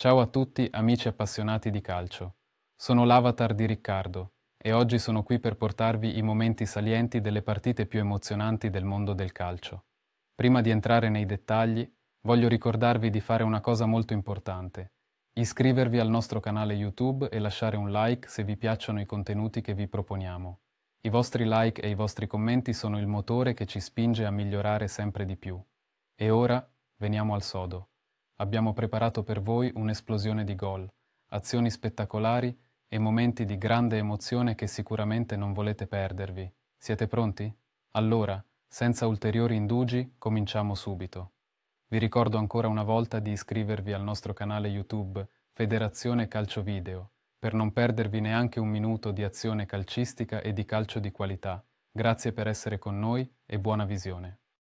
Ciao a tutti amici appassionati di calcio. Sono l'avatar di Riccardo e oggi sono qui per portarvi i momenti salienti delle partite più emozionanti del mondo del calcio. Prima di entrare nei dettagli, voglio ricordarvi di fare una cosa molto importante. Iscrivervi al nostro canale YouTube e lasciare un like se vi piacciono i contenuti che vi proponiamo. I vostri like e i vostri commenti sono il motore che ci spinge a migliorare sempre di più. E ora veniamo al sodo abbiamo preparato per voi un'esplosione di gol, azioni spettacolari e momenti di grande emozione che sicuramente non volete perdervi. Siete pronti? Allora, senza ulteriori indugi, cominciamo subito. Vi ricordo ancora una volta di iscrivervi al nostro canale YouTube Federazione Calcio Video per non perdervi neanche un minuto di azione calcistica e di calcio di qualità. Grazie per essere con noi e buona visione.